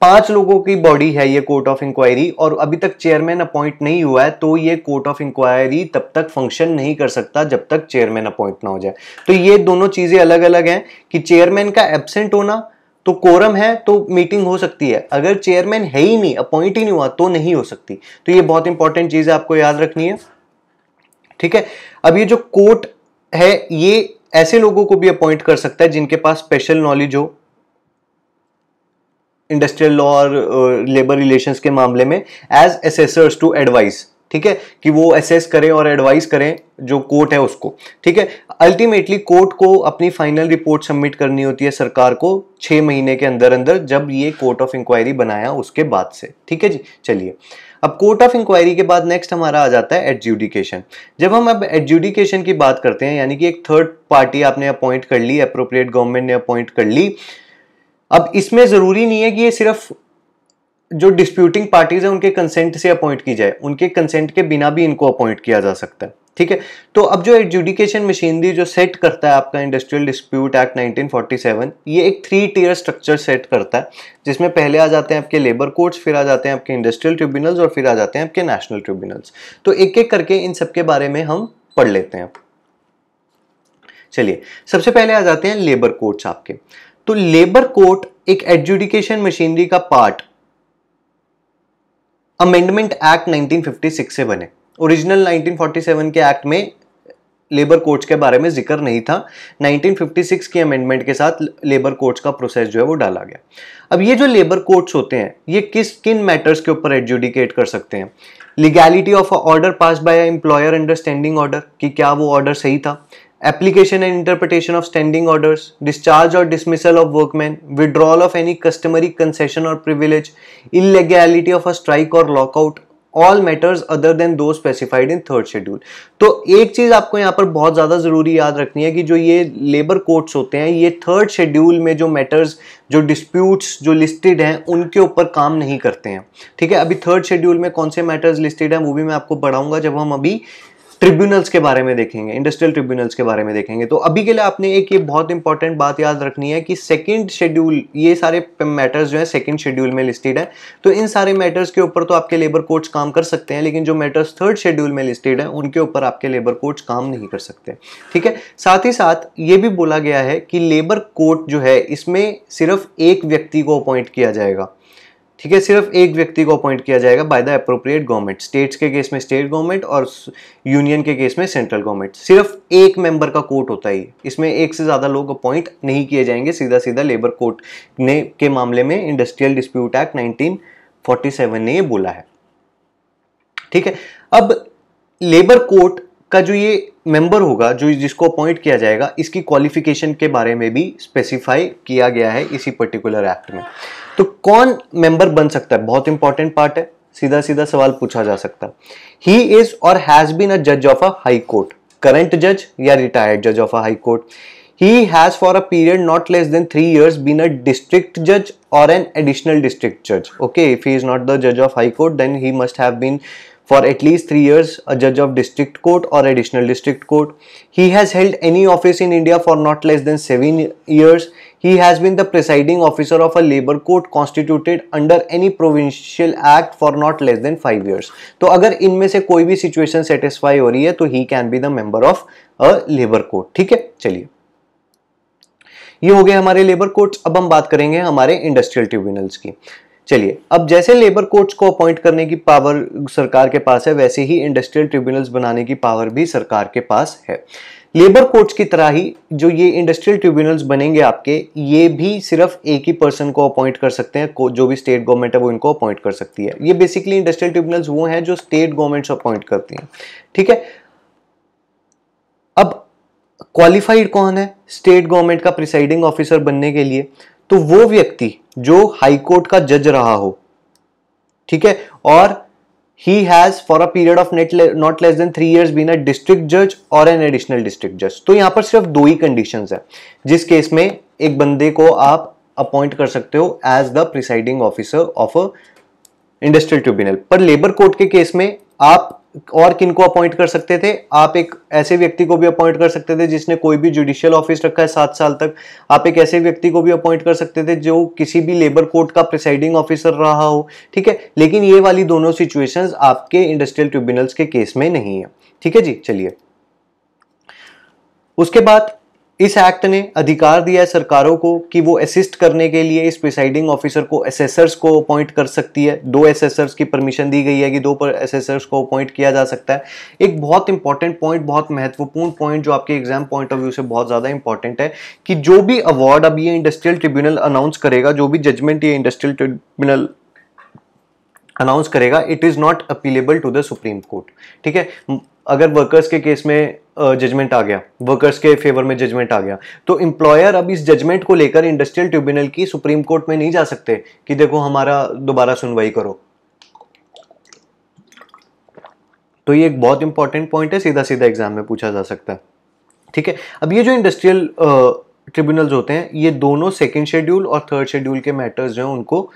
पांच लोगों की बॉडी है ये कोर्ट ऑफ इंक्वायरी और अभी तक चेयरमैन अपॉइंट नहीं हुआ है तो ये कोर्ट ऑफ इंक्वायरी तब तक फंक्शन नहीं कर सकता जब तक चेयरमैन अपॉइंट ना हो जाए तो ये दोनों चीजें अलग अलग हैं कि चेयरमैन का एबसेंट होना तो कोरम है तो मीटिंग हो सकती है अगर चेयरमैन है ही नहीं अपॉइंट ही नहीं हुआ तो नहीं हो सकती तो ये बहुत इंपॉर्टेंट चीज़ है आपको याद रखनी है ठीक है अब ये जो कोर्ट है ये ऐसे लोगों को भी अपॉइंट कर सकता है जिनके पास स्पेशल नॉलेज हो इंडस्ट्रियल लॉ और लेबर रिलेशंस के मामले में एज एसेसर्स टू एडवाइस ठीक है कि वो असेस करें और एडवाइस करें जो कोर्ट है उसको ठीक है अल्टीमेटली कोर्ट को अपनी फाइनल रिपोर्ट सबमिट करनी होती है सरकार को छह महीने के अंदर अंदर जब ये कोर्ट ऑफ इंक्वायरी बनाया उसके बाद से ठीक है जी चलिए अब कोर्ट ऑफ इंक्वायरी के बाद नेक्स्ट हमारा आ जाता है एडजुडिकेशन जब हम अब एडजुडिकेशन की बात करते हैं यानी कि एक थर्ड पार्टी आपने अपॉइंट कर ली अप्रोप्रिएट गवर्नमेंट ने अपॉइंट कर ली अब इसमें ज़रूरी नहीं है कि ये सिर्फ जो डिस्प्यूटिंग पार्टीज है उनके कंसेंट से अपॉइंट की जाए उनके कंसेंट के बिना भी इनको अपॉइंट किया जा सकता है ठीक है तो अब जो एडजुडिकेशन मशीनरी जो सेट करता है आपका इंडस्ट्रियल डिस्प्यूट एक्ट 1947 ये एक थ्री टीयर स्ट्रक्चर सेट करता है जिसमें पहले आ जाते हैं आपके लेबर कोर्ट्स फिर आ जाते हैं आपके इंडस्ट्रियल ट्रिब्यूनल्स और फिर आ जाते हैं आपके नेशनल ट्रिब्यूनल्स तो एक एक करके इन सबके बारे में हम पढ़ लेते हैं चलिए सबसे पहले आ जाते हैं लेबर कोर्ट्स आपके तो लेबर कोर्ट एक एडजुडिकेशन मशीनरी का पार्ट अमेंडमेंट एक्ट 1956 से बने ओरिजिनल 1947 के एक्ट में लेबर कोर्ट्स के बारे में जिक्र नहीं था 1956 की अमेंडमेंट के साथ लेबर कोर्ट्स का प्रोसेस जो है वो डाला गया अब ये जो लेबर कोर्ट्स होते हैं ये किस किन मैटर्स के ऊपर एडजुडिकेट कर सकते हैं legality of order pass by employer understanding order कि क्या वो ऑर्डर सही था application and interpretation of standing order discharge और dismissal of workman withdrawal of any customary concession और privilege illegality of a strike और lockout all matters other than those specified in third schedule तो एक चीज़ आपको यहाँ पर बहुत ज़्यादा ज़रूरी याद रखनी है कि जो ये लेबर कोर्ट्स होते हैं ये थर्ड शेड्यूल में जो मैटर्स जो डिस्प्यूट्स जो लिस्टेड हैं उनके ऊपर काम नहीं करते हैं ठीक है अभी थर्ड शेड्यूल में कौन से मैटर्स लिस्टेड हैं वो भी मैं आपको पढ़ाऊंगा जब हम अभी ट्रिब्यूनल्स के बारे में देखेंगे इंडस्ट्रियल ट्रिब्यूनल्स के बारे में देखेंगे तो अभी के लिए आपने एक ये बहुत इंपॉर्टेंट बात याद रखनी है कि सेकंड शेड्यूल ये सारे मैटर्स जो है सेकंड शेड्यूल में लिस्टेड है तो इन सारे मैटर्स के ऊपर तो आपके लेबर कोर्ट्स काम कर सकते हैं लेकिन जो मैटर्स थर्ड शेड्यूल में लिस्टेड है उनके ऊपर आपके लेबर कोर्ट्स काम नहीं कर सकते ठीक है साथ ही साथ ये भी बोला गया है कि लेबर कोर्ट जो है इसमें सिर्फ एक व्यक्ति को अपॉइंट किया जाएगा ठीक है सिर्फ एक व्यक्ति को अपॉइंट किया जाएगा by the appropriate government states के केस में स्टेट गवर्नमेंट और यूनियन के केस में सेंट्रल गवर्नमेंट सिर्फ एक मेंबर का कोर्ट होता ही इसमें एक से ज़्यादा लोग अपॉइंट नहीं किए जाएंगे सीधा सीधा लेबर कोर्ट ने के मामले में इंडस्ट्रियल डिस्प्यूट एक्ट नाइनटीन ने ये बोला है ठीक है अब लेबर कोर्ट का जो ये मेंबर होगा जो जिसको अपॉइंट किया जाएगा इसकी क्वालिफिकेशन के बारे में भी स्पेसिफाई किया गया है इसी पर्टिकुलर एक्ट में तो कौन मेंबर बन सकता है बहुत इंपॉर्टेंट पार्ट है सीधा सीधा सवाल पूछा जा सकता ही इज और हैज बीन अ जज of a high court current जज या रिटायर्ड जज of a high court he has for a period not less than three years been a district जज और एन एडिशनल डिस्ट्रिक्ट जज okay if he is not the जज of high court then he must have been for at least three years अ जज of district court और additional district court he has held any office in India for not less than seven years he has been the presiding officer of a labour court constituted under any provincial act for not less than five years तो अगर इनमें से कोई भी situation satisfy हो रही है तो he can be the member of a labour court ठीक है चलिए ये हो गया हमारे लेबर कोर्ट अब हम बात करेंगे हमारे इंडस्ट्रियल ट्रिब्यूनल की चलिए अब जैसे लेबर कोर्ट्स को अपॉइंट करने की पावर सरकार के पास है वैसे ही इंडस्ट्रियल ट्रिब्यूनल्स बनाने की पावर भी सरकार के पास है लेबर कोर्ट्स की तरह ही जो ये इंडस्ट्रियल ट्रिब्यूनल्स बनेंगे आपके ये भी सिर्फ एक ही पर्सन को अपॉइंट कर सकते हैं जो भी स्टेट गवर्नमेंट है वो इनको अपॉइंट कर सकती है ये बेसिकली इंडस्ट्रियल ट्रिब्यूनल्स वो हैं जो स्टेट गवर्नमेंट्स अपॉइंट करती हैं ठीक है अब क्वालिफाइड कौन है स्टेट गवर्नमेंट का प्रिसाइडिंग ऑफिसर बनने के लिए तो वो व्यक्ति जो हाई कोर्ट का जज रहा हो ठीक है और he has for a period of net not less than three years been a district जज और एन एडिशनल डिस्ट्रिक्ट जज तो यहां पर सिर्फ दो ही कंडीशन है जिस केस में एक बंदे को आप अपॉइंट कर सकते हो as the presiding officer of a industrial tribunal पर लेबर कोर्ट के केस में आप और किन को अपॉइंट कर सकते थे आप एक ऐसे व्यक्ति को भी अपॉइंट कर सकते थे जिसने कोई भी जुडिशियल ऑफिस रखा है सात साल तक आप एक ऐसे व्यक्ति को भी अपॉइंट कर सकते थे जो किसी भी लेबर कोर्ट का प्रिसाइडिंग ऑफिसर रहा हो ठीक है लेकिन ये वाली दोनों सिचुएशंस आपके इंडस्ट्रियल ट्रिब्यूनल्स के केस में नहीं है ठीक है जी चलिए उसके बाद इस एक्ट ने अधिकार दिया है सरकारों को कि वो असिस्ट करने के लिए इस प्रिसाइडिंग ऑफिसर को एसेसर्स को अपॉइंट कर सकती है दो एसेसर्स की परमिशन दी गई है कि दो पर एसेसर्स को अपॉइंट किया जा सकता है एक बहुत इंपॉर्टेंट पॉइंट बहुत महत्वपूर्ण पॉइंट जो आपके एग्जाम पॉइंट ऑफ व्यू से बहुत ज़्यादा इंपॉर्टेंट है कि जो भी अवार्ड अब ये इंडस्ट्रियल ट्रिब्यूनल अनाउंस करेगा जो भी जजमेंट ये इंडस्ट्रियल ट्रिब्यूनल अनाउंस करेगा it is not appealable to the supreme court ठीक है अगर वर्कर्स के केस में जजमेंट आ गया वर्कर्स के फेवर में जजमेंट आ गया तो एम्प्लॉयर अब इस जजमेंट को लेकर इंडस्ट्रियल ट्रिब्यूनल की सुप्रीम कोर्ट में नहीं जा सकते कि देखो हमारा दोबारा सुनवाई करो तो ये एक बहुत इंपॉर्टेंट पॉइंट है सीधा सीधा एग्जाम में पूछा जा सकता है ठीक है अब ये जो इंडस्ट्रियल ट्रिब्यूनल्स होते हैं ये दोनों सेकेंड शेड्यूल और थर्ड शेड्यूल के मैटर्स जो हैं उनको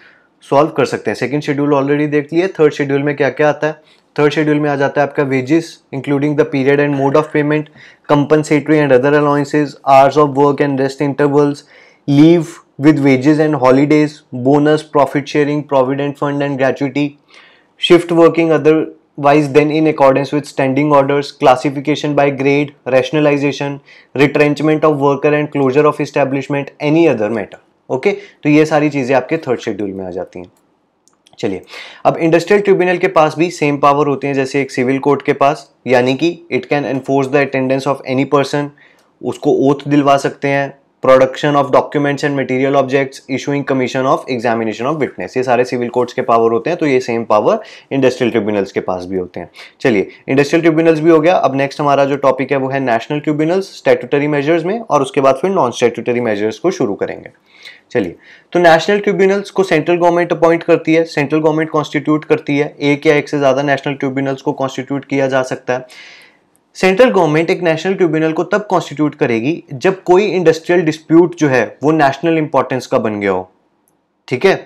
सॉल्व कर सकते हैं सेकेंड शेड्यूल ऑलरेडी देख लिए थर्ड शेड्यूल में क्या क्या आता है थर्ड शेड्यूल में आ जाता है आपका wages including the period and mode of payment compensatory and other allowances hours of work and rest intervals leave with wages and holidays bonus profit sharing provident fund and gratuity shift working otherwise than in accordance with standing orders classification by grade rationalisation retrenchment of worker and closure of establishment any other matter okay तो ये सारी चीज़ें आपके third schedule में आ जाती हैं चलिए अब इंडस्ट्रियल ट्रिब्यूनल के पास भी सेम पावर होते हैं जैसे एक सिविल कोर्ट के पास यानी कि it can enforce the attendance of any person उसको ओथ दिलवा सकते हैं production of documents and material objects issuing commission of examination of witness ये सारे सिविल कोर्ट्स के पावर होते हैं तो ये सेम पावर इंडस्ट्रियल ट्रिब्यूनल्स के पास भी होते हैं चलिए इंडस्ट्रियल ट्रिब्यूनल्स भी हो गया अब नेक्स्ट हमारा जो टॉपिक है वो है नेशनल ट्रिब्यूनल्स स्टेटूटरी मेजर्स में और उसके बाद फिर नॉन स्टेटूटरी मेजर्स को शुरू करेंगे चलिए तो नेशनल ट्रिब्यूनल्स को सेंट्रल गवर्नमेंट अपॉइंट करती है सेंट्रल गवर्नमेंट कॉन्स्टिट्यूट करती है एक या एक से ज़्यादा नेशनल ट्रिब्यूनल्स को कॉन्स्टिट्यूट किया जा सकता है सेंट्रल गवर्नमेंट एक नेशनल ट्रिब्यूनल को तब कॉन्स्टिट्यूट करेगी जब कोई इंडस्ट्रियल डिस्प्यूट जो है वो नेशनल इंपॉर्टेंस का बन गया हो ठीक है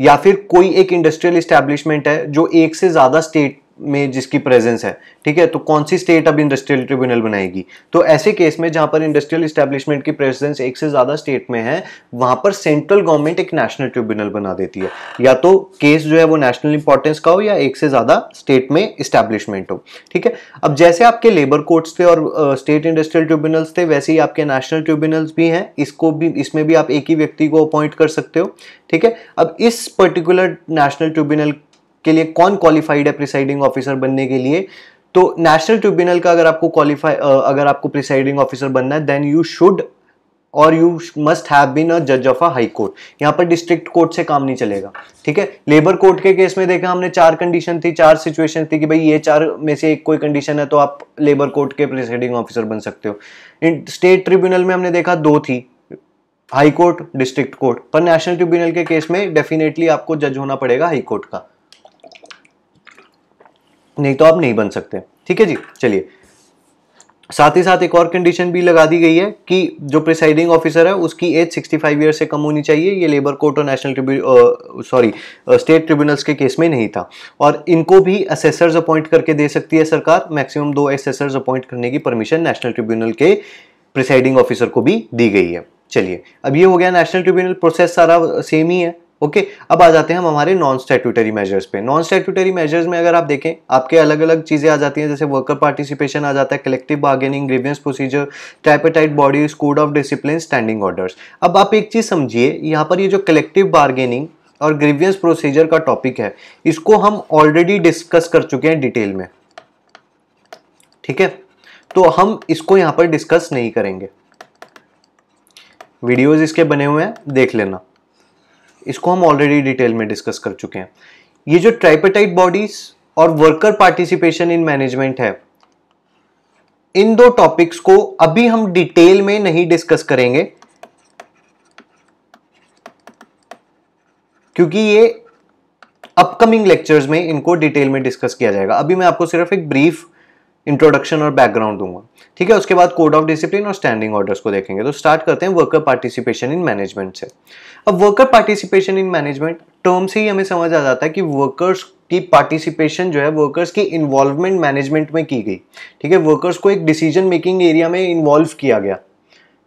या फिर कोई एक इंडस्ट्रियल इस्टेब्लिशमेंट है जो एक से ज़्यादा स्टेट में जिसकी प्रेजेंस है ठीक है तो कौन सी स्टेट अब इंडस्ट्रियल ट्रिब्यूनल बनाएगी तो ऐसे केस में जहां पर इंडस्ट्रियल इस्टेब्लिशमेंट की प्रेजेंस एक से ज़्यादा स्टेट में है वहां पर सेंट्रल गवर्नमेंट एक नेशनल ट्रिब्यूनल बना देती है या तो केस जो है वो नेशनल इंपॉर्टेंस का हो या एक से ज़्यादा स्टेट में इस्टेब्लिशमेंट हो ठीक है अब जैसे आपके लेबर कोर्ट्स थे और स्टेट इंडस्ट्रियल ट्रिब्यूनल्स थे वैसे ही आपके नेशनल ट्रिब्यूनल्स भी हैं इसको भी इसमें भी आप एक ही व्यक्ति को अपॉइंट कर सकते हो ठीक है अब इस पर्टिकुलर नेशनल ट्रिब्यूनल के लिए कौन क्वालिफाइड है प्रिसाइडिंग ऑफिसर बनने के लिए तो नेशनल ट्रिब्यूनल का अगर आपको क्वालिफाई अगर आपको प्रिसाइडिंग ऑफिसर बनना है देन यू शुड और you must have been a जज ऑफ अ हाई कोर्ट यहाँ पर डिस्ट्रिक्ट कोर्ट से काम नहीं चलेगा ठीक है लेबर कोर्ट के केस में देखा हमने चार कंडीशन थी चार सिचुएशन थी कि भाई ये चार में से एक कोई कंडीशन है तो आप लेबर कोर्ट के प्रिसाइडिंग ऑफिसर बन सकते हो स्टेट ट्रिब्यूनल में हमने देखा दो थी हाई कोर्ट डिस्ट्रिक्ट कोर्ट पर नेशनल ट्रिब्यूनल के केस में डेफिनेटली आपको जज होना पड़ेगा हाई कोर्ट का नहीं तो आप नहीं बन सकते ठीक है जी चलिए साथ ही साथ एक और कंडीशन भी लगा दी गई है कि जो प्रिसाइडिंग ऑफिसर है उसकी एज 65 ईयर से कम होनी चाहिए ये लेबर कोर्ट और national tribu sorry state tribunals के केस में नहीं था और इनको भी असेसर्स अपॉइंट करके दे सकती है सरकार मैक्सिमम दो असेसर्स अपॉइंट करने की परमिशन नेशनल ट्रिब्यूनल के प्रिसाइडिंग ऑफिसर को भी दी गई है चलिए अब ये हो गया नेशनल ट्रिब्यूनल प्रोसेस सारा सेम ही है ओके अब आ जाते हैं हम हमारे नॉन स्टैट्यूटरी मेजर्स पे नॉन स्टैट्यूटरी मेजर्स में अगर आप देखें आपके अलग अलग चीज़ें आ जाती हैं जैसे वर्कर पार्टिसिपेशन आ जाता है collective bargaining grievance procedure tripartite bodies code of discipline standing orders अब आप एक चीज़ समझिए यहाँ पर ये जो कलेक्टिव बार्गेनिंग और ग्रीवियंस प्रोसीजर का टॉपिक है इसको हम ऑलरेडी डिस्कस कर चुके हैं डिटेल में ठीक है तो हम इसको यहाँ पर डिस्कस नहीं करेंगे वीडियोज़ इसके बने हुए हैं देख लेना इसको हम ऑलरेडी डिटेल में डिस्कस कर चुके हैं ये जो ट्राइपेटाइट बॉडीज और वर्कर पार्टिसिपेशन इन मैनेजमेंट है इन दो टॉपिक्स को अभी हम डिटेल में नहीं डिस्कस करेंगे क्योंकि ये अपकमिंग लेक्चर्स में इनको डिटेल में डिस्कस किया जाएगा अभी मैं आपको सिर्फ एक ब्रीफ इंट्रोडक्शन और बैकग्राउंड दूंगा ठीक है उसके बाद कोड ऑफ डिसिप्लिन और स्टैंडिंग ऑर्डर्स को देखेंगे तो स्टार्ट करते हैं वर्कर पार्टिसिपेशन इन मैनेजमेंट से अब worker participation in management term से ही हमें समझ आ जाता है कि वर्कर्स की पार्टिसिपेशन जो है वर्कर्स की इन्वॉल्वमेंट मैनेजमेंट में की गई ठीक है वर्कर्स को एक डिसीजन मेकिंग एरिया में इन्वॉल्व किया गया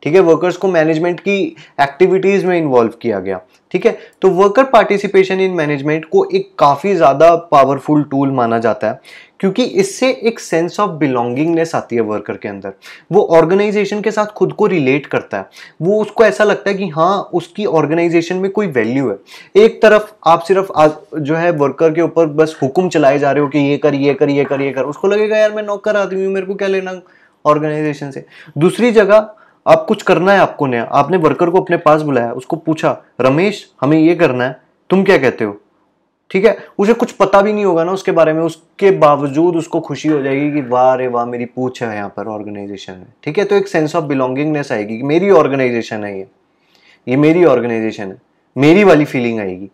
ठीक है वर्कर्स को मैनेजमेंट की एक्टिविटीज़ में इन्वॉल्व किया गया ठीक है तो वर्कर पार्टिसिपेशन इन मैनेजमेंट को एक काफ़ी ज़्यादा पावरफुल टूल माना जाता है क्योंकि इससे एक सेंस ऑफ बिलोंगिंगनेस आती है वर्कर के अंदर वो ऑर्गेनाइजेशन के साथ खुद को रिलेट करता है वो उसको ऐसा लगता है कि हाँ उसकी ऑर्गेनाइजेशन में कोई वैल्यू है एक तरफ आप सिर्फ आज जो है वर्कर के ऊपर बस हुक्म चलाए जा रहे हो कि ये कर ये कर ये कर ये कर उसको लगेगा यार मैं नौकर आदमी हूँ मेरे को क्या लेना ऑर्गेनाइजेशन से दूसरी जगह आप कुछ करना है आपको नया आपने वर्कर को अपने पास बुलाया उसको पूछा रमेश हमें ये करना है तुम क्या कहते हो ठीक है उसे कुछ पता भी नहीं होगा ना उसके बारे में उसके बावजूद उसको खुशी हो जाएगी कि वाह रे वाह मेरी पूछ है यहाँ पर ऑर्गेनाइजेशन में ठीक है तो एक सेंस ऑफ बिलोंगिंगनेस आएगी कि मेरी ऑर्गेनाइजेशन है ये ये मेरी ऑर्गेनाइजेशन है मेरी वाली फीलिंग आएगी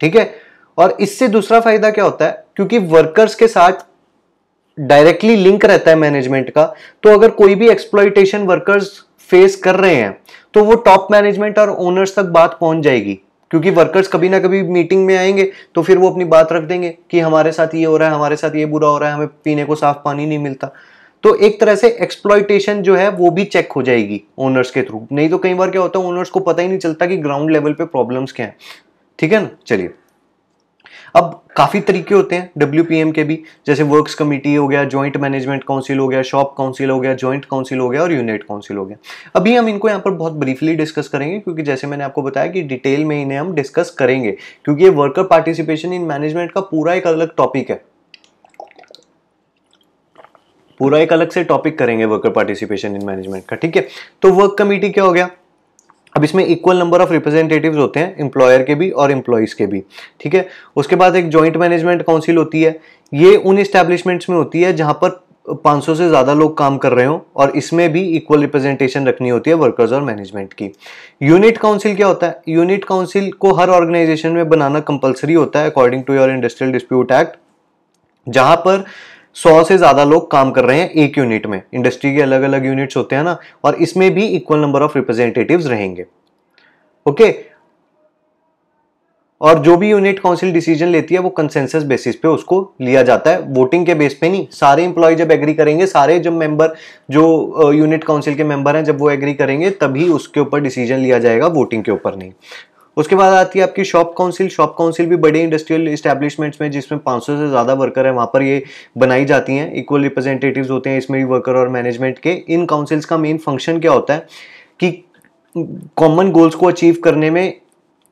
ठीक है और इससे दूसरा फायदा क्या होता है क्योंकि वर्कर्स के साथ डायरेक्टली लिंक रहता है मैनेजमेंट का तो अगर कोई भी एक्सप्लॉयटेशन वर्कर्स फेस कर रहे हैं तो वो टॉप मैनेजमेंट और ओनर्स तक बात पहुंच जाएगी क्योंकि वर्कर्स कभी ना कभी मीटिंग में आएंगे तो फिर वो अपनी बात रख देंगे कि हमारे साथ ये हो रहा है हमारे साथ ये बुरा हो रहा है हमें पीने को साफ पानी नहीं मिलता तो एक तरह से एक्सप्लॉयटेशन जो है वो भी चेक हो जाएगी ओनर्स के थ्रू नहीं तो कई बार क्या होता है ओनर्स को पता ही नहीं चलता कि ग्राउंड लेवल पे प्रॉब्लम्स क्या हैं ठीक है ना चलिए अब काफ़ी तरीके होते हैं डब्ल्यू के भी जैसे वर्क्स कमेटी हो गया ज्वाइंट मैनेजमेंट काउंसिल हो गया शॉप काउंसिल हो गया ज्वाइंट काउंसिल हो गया और यूनिट काउंसिल हो गया अभी हम इनको यहाँ पर बहुत ब्रीफली डिस्कस करेंगे क्योंकि जैसे मैंने आपको बताया कि डिटेल में इन्हें हम डिस्कस करेंगे क्योंकि ये वर्कर पार्टिसिपेशन इन मैनेजमेंट का पूरा एक अलग टॉपिक है पूरा एक अलग से टॉपिक करेंगे वर्कर पार्टिसिपेशन इन मैनेजमेंट का ठीक है तो वर्क कमेटी क्या हो गया अब इसमें इक्वल नंबर ऑफ रिप्रेजेंटेटिव्स होते हैं एम्प्लॉयर के भी और एम्प्लॉयज़ के भी ठीक है उसके बाद एक जॉइंट मैनेजमेंट काउंसिल होती है ये उन इस्टेब्लिशमेंट्स में होती है जहाँ पर 500 से ज़्यादा लोग काम कर रहे हो और इसमें भी इक्वल रिप्रेजेंटेशन रखनी होती है वर्कर्स और मैनेजमेंट की यूनिट काउंसिल क्या होता है यूनिट काउंसिल को हर ऑर्गेनाइजेशन में बनाना कंपलसरी होता है according to your industrial dispute act जहाँ पर सौ से ज़्यादा लोग काम कर रहे हैं एक यूनिट में इंडस्ट्री के अलग अलग यूनिट्स होते हैं ना और इसमें भी इक्वल नंबर ऑफ रिप्रेजेंटेटिव रहेंगे ओके और जो भी यूनिट काउंसिल डिसीजन लेती है वो कंसेंसस बेसिस पे उसको लिया जाता है वोटिंग के बेस पे नहीं सारे इंप्लॉय जब एग्री करेंगे सारे जब मेंबर जो यूनिट uh, काउंसिल के मेंबर हैं जब वो एग्री करेंगे तभी उसके ऊपर डिसीजन लिया जाएगा वोटिंग के ऊपर नहीं उसके बाद आती है आपकी शॉप काउंसिल शॉप काउंसिल भी बड़े इंडस्ट्रियल इस्टेब्लिशमेंट्स में जिसमें 500 से ज़्यादा वर्कर हैं वहाँ पर ये बनाई जाती हैं इक्वल रिप्रेजेंटेटिव्स होते हैं इसमें भी वर्कर और मैनेजमेंट के इन काउंसिल्स का मेन फंक्शन क्या होता है कि कॉमन गोल्स को अचीव करने में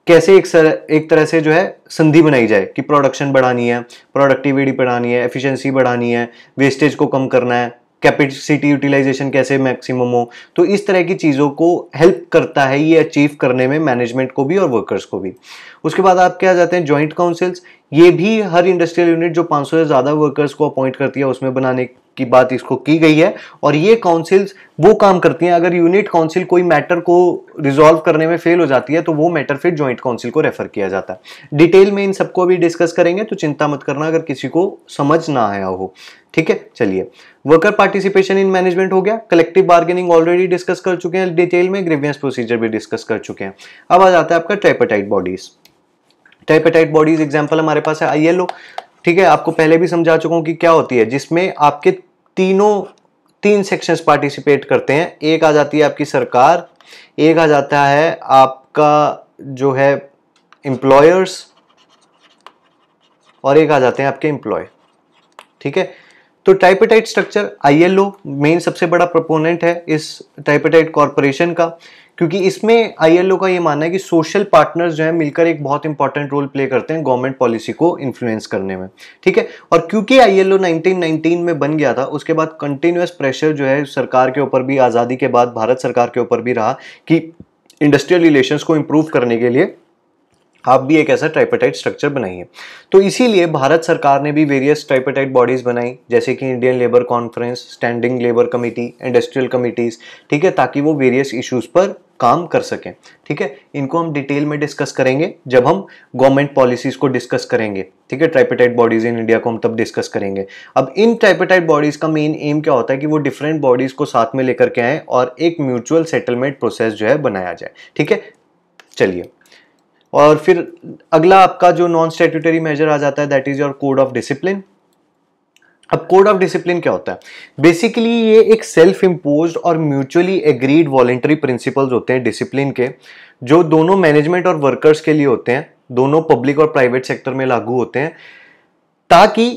कैसे एक सर एक तरह से जो है संधि बनाई जाए कि प्रोडक्शन बढ़ानी है प्रोडक्टिविटी बढ़ानी है एफिशिएंसी बढ़ानी है वेस्टेज को कम करना है कैपेसिटी यूटिलाइजेशन कैसे मैक्सिमम हो तो इस तरह की चीज़ों को हेल्प करता है ये अचीव करने में मैनेजमेंट को भी और वर्कर्स को भी उसके बाद आप क्या जाते हैं जॉइंट काउंसिल्स ये भी हर इंडस्ट्रियल यूनिट जो 500 से ज़्यादा वर्कर्स को अपॉइंट करती है उसमें बनाने की बात इसको की गई है और ये काउंसिल्स वो काम करती हैं अगर यूनिट काउंसिल कोई मैटर को रिजॉल्व करने में फेल हो जाती है तो वो मैटर फिर ज्वाइंट काउंसिल को रेफर किया जाता है डिटेल में इन सबको अभी डिस्कस करेंगे तो चिंता मत करना अगर किसी को समझ ना आया हो ठीक है चलिए वर्कर पार्टिसिपेशन इन मैनेजमेंट हो गया कलेक्टिव बार्गेनिंग ऑलरेडी डिस्कस कर चुके हैं डिटेल में ग्रीवियंस प्रोसीजर भी डिस्कस कर चुके हैं अब आ जाता है आपका tripartite bodies tripartite bodies example हमारे पास है आई ठीक है आपको पहले भी समझा चुका हूँ कि क्या होती है जिसमें आपके तीनों तीन सेक्शंस पार्टिसिपेट करते हैं एक आ जाती है आपकी सरकार एक आ जाता है आपका जो है एम्प्लॉयर्स और एक आ जाते हैं आपके एम्प्लॉय ठीक है तो टाइपेटाइट स्ट्रक्चर आईएलओ मेन सबसे बड़ा प्रपोनेंट है इस टाइपेटाइट कॉरपोरेशन का क्योंकि इसमें आईएलओ का ये मानना है कि सोशल पार्टनर्स जो है मिलकर एक बहुत इंपॉर्टेंट रोल प्ले करते हैं गवर्नमेंट पॉलिसी को इन्फ्लुएंस करने में ठीक है और क्योंकि आईएलओ 1919 में बन गया था उसके बाद कंटिन्यूस प्रेशर जो है सरकार के ऊपर भी आज़ादी के बाद भारत सरकार के ऊपर भी रहा कि इंडस्ट्रियल रिलेशंस को इम्प्रूव करने के लिए आप भी एक ऐसा ट्राइपेटाइट स्ट्रक्चर बनाइए तो इसीलिए भारत सरकार ने भी वेरियस ट्राइपेटाइट बॉडीज बनाई जैसे कि Indian labour conference standing labour committee industrial committees ठीक है ताकि वो वेरियस इश्यूज पर काम कर सकें ठीक है इनको हम डिटेल में डिस्कस करेंगे जब हम गवर्नमेंट पॉलिसीज को डिस्कस करेंगे ठीक है ट्राइपेटाइट बॉडीज इन इंडिया को हम तब डिस्कस करेंगे अब इन ट्राइपेटाइट बॉडीज का मेन एम क्या होता है कि वो डिफरेंट बॉडीज को साथ में लेकर के आए और एक म्यूचुअल सेटलमेंट प्रोसेस जो है बनाया जाए ठीक है चलिए और फिर अगला आपका जो नॉन स्टेट्यूटरी मेजर आ जाता है that is your code of discipline अब कोड ऑफ डिसिप्लिन क्या होता है बेसिकली ये एक सेल्फ इम्पोज और म्यूचुअली एग्रीड वॉलेंट्री प्रिंसिपल्स होते हैं डिसिप्लिन के जो दोनों मैनेजमेंट और वर्कर्स के लिए होते हैं दोनों पब्लिक और प्राइवेट सेक्टर में लागू होते हैं ताकि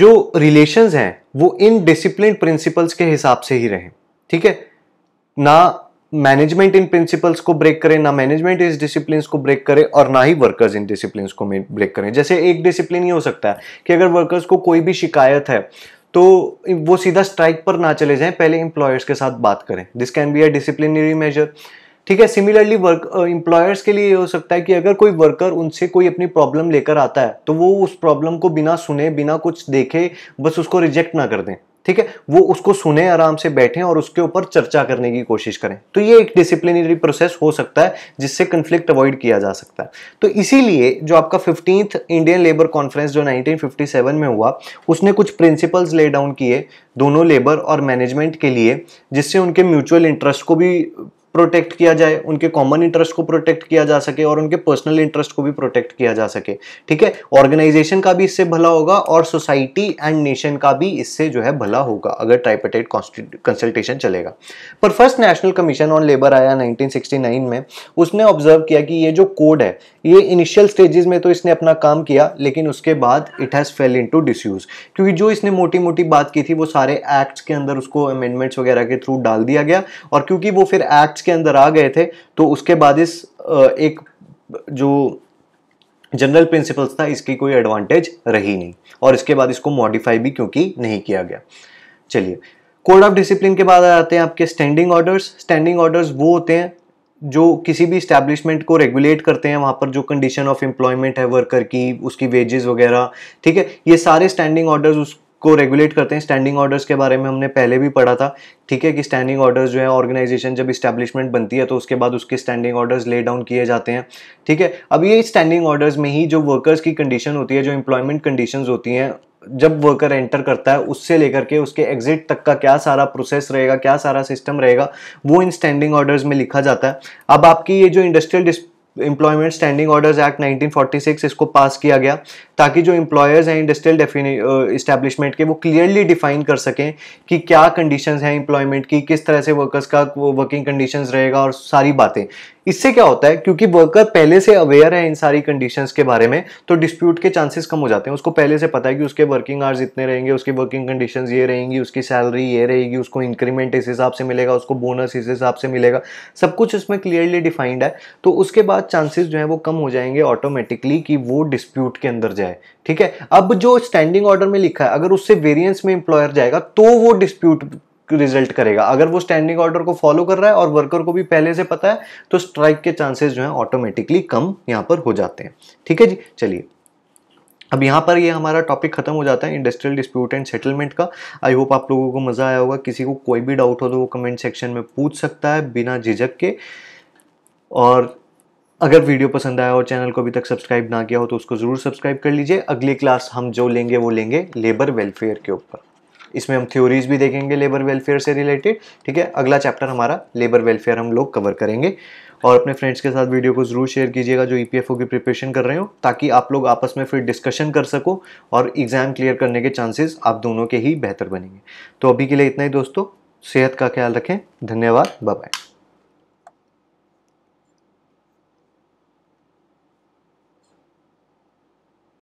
जो रिलेशंस हैं वो इन डिसिप्लिन प्रिंसिपल्स के हिसाब से ही रहें ठीक है ना मैनेजमेंट इन प्रिंसिपल्स को ब्रेक करें ना मैनेजमेंट इस डिसिप्लिन को ब्रेक करे और ना ही वर्कर्स इन डिसिप्लिन को ब्रेक करें जैसे एक डिसिप्लिन ये हो सकता है कि अगर वर्कर्स को कोई भी शिकायत है तो वो सीधा स्ट्राइक पर ना चले जाएं पहले इंप्लॉयर्स के साथ बात करें this can be a disciplinary measure ठीक है सिमिलरली वर्क इंप्लॉयर्स के लिए ये हो सकता है कि अगर कोई वर्कर उनसे कोई अपनी प्रॉब्लम लेकर आता है तो वो उस प्रॉब्लम को बिना सुने बिना कुछ देखे बस उसको रिजेक्ट ना कर दें ठीक है वो उसको सुने आराम से बैठें और उसके ऊपर चर्चा करने की कोशिश करें तो ये एक डिसिप्लिनरी प्रोसेस हो सकता है जिससे कन्फ्लिक्ट अवॉइड किया जा सकता है तो इसीलिए जो आपका फिफ्टींथ इंडियन लेबर कॉन्फ्रेंस जो 1957 में हुआ उसने कुछ प्रिंसिपल्स ले डाउन किए दोनों लेबर और मैनेजमेंट के लिए जिससे उनके म्यूचुअल इंटरेस्ट को भी प्रोटेक्ट किया जाए उनके कॉमन इंटरेस्ट को प्रोटेक्ट किया जा सके और उनके पर्सनल इंटरेस्ट को भी प्रोटेक्ट किया जा सके ठीक है ऑर्गेनाइजेशन का भी इससे भला होगा और सोसाइटी एंड नेशन का भी इससे जो है भला होगा अगर ट्राइपेटेड कंसल्टेशन चलेगा पर first national commission on labour आया 1969 में उसने ऑब्जर्व किया कि ये जो कोड है ये इनिशियल स्टेजेस में तो इसने अपना काम किया लेकिन उसके बाद it has fell into disuse क्योंकि जो इसने मोटी मोटी बात की थी वो सारे एक्ट्स के अंदर उसको अमेंडमेंट्स वगैरह के थ्रू डाल दिया गया और क्योंकि वो फिर एक्ट्स के अंदर आ गए थे तो उसके बाद इस एक जो जनरल प्रिंसिपल्स था इसकी कोई एडवांटेज रही नहीं और इसके बाद इसको मॉडिफाई भी क्योंकि नहीं किया गया चलिए कोड ऑफ डिसिप्लिन के बाद आ जाते हैं आपके स्टैंडिंग ऑर्डर्स स्टैंडिंग ऑर्डर्स वो होते हैं जो किसी भी इस्टेब्लिशमेंट को रेगुलेट करते हैं वहाँ पर जो कंडीशन ऑफ एम्प्लॉयमेंट है वर्कर की उसकी वेजेस वगैरह ठीक है ये सारे स्टैंडिंग ऑर्डर्स उस को रेगुलेट करते हैं स्टैंडिंग ऑर्डर्स के बारे में हमने पहले भी पढ़ा था ठीक है कि स्टैंडिंग ऑर्डर्स जो है ऑर्गेनाइजेशन जब इस्टेब्लिशमेंट बनती है तो उसके बाद उसके स्टैंडिंग ऑर्डर्स ले डाउन किए जाते हैं ठीक है अब ये स्टैंडिंग ऑर्डर्स में ही जो वर्कर्स की कंडीशन होती है जो एम्प्लॉयमेंट कंडीशन होती हैं जब वर्कर एंटर करता है उससे लेकर के उसके एग्जिट तक का क्या सारा प्रोसेस रहेगा क्या सारा सिस्टम रहेगा वो इन स्टैंडिंग ऑर्डर्स में लिखा जाता है अब आपकी ये जो industrial employment standing orders act 1946 इसको पास किया गया ताकि जो एम्प्लॉयर्स हैं इंडस्ट्रियल इस्टेब्लिशमेंट uh, के वो क्लियरली डिफाइन कर सकें कि क्या कंडीशन हैं इंप्लॉयमेंट की किस तरह से वर्कर्स का वर्किंग कंडीशन रहेगा और सारी बातें इससे क्या होता है क्योंकि वर्कर पहले से अवेयर है इन सारी कंडीशंस के बारे में तो डिस्प्यूट के चांसेस कम हो जाते हैं उसको पहले से पता है कि उसके वर्किंग आवर्स इतने रहेंगे उसकी वर्किंग कंडीशंस ये रहेंगी उसकी सैलरी ये रहेगी उसको इंक्रीमेंट इस हिसाब से मिलेगा उसको बोनस इस हिसाब से मिलेगा सब कुछ उसमें क्लियरली डिफाइंड है तो उसके बाद चांसेस जो है वो कम हो जाएंगे ऑटोमेटिकली कि वो डिस्प्यूट के अंदर जाए है ठीक है अब जो स्टैंडिंग ऑर्डर में लिखा है अगर उससे वेरियंस में इंप्लॉयर जाएगा तो वो डिस्प्यूट रिजल्ट करेगा अगर वो स्टैंडिंग ऑर्डर को फॉलो कर रहा है और वर्कर को भी पहले से पता है तो स्ट्राइक के चांसेस जो है ऑटोमेटिकली कम यहां पर हो जाते हैं ठीक है जी चलिए अब यहाँ पर ये यह हमारा टॉपिक खत्म हो जाता है इंडस्ट्रियल डिस्प्यूट एंड सेटलमेंट का आई होप आप लोगों को मज़ा आया होगा किसी को कोई भी डाउट हो तो वो कमेंट सेक्शन में पूछ सकता है बिना झिझक के और अगर वीडियो पसंद आया और चैनल को अभी तक सब्सक्राइब ना किया हो तो उसको ज़रूर सब्सक्राइब कर लीजिए अगली क्लास हम जो लेंगे वो लेंगे लेबर वेलफेयर के ऊपर इसमें हम थ्योरीज भी देखेंगे लेबर वेलफेयर से रिलेटेड ठीक है अगला चैप्टर हमारा लेबर वेलफेयर हम लोग कवर करेंगे और अपने फ्रेंड्स के साथ वीडियो को ज़रूर शेयर कीजिएगा जो ई e की प्रिपरेशन कर रहे हो ताकि आप लोग आपस में फिर डिस्कशन कर सको और एग्ज़ाम क्लियर करने के चांसेस आप दोनों के ही बेहतर बनेंगे तो अभी के लिए इतना ही दोस्तों सेहत का ख्याल रखें धन्यवाद बाय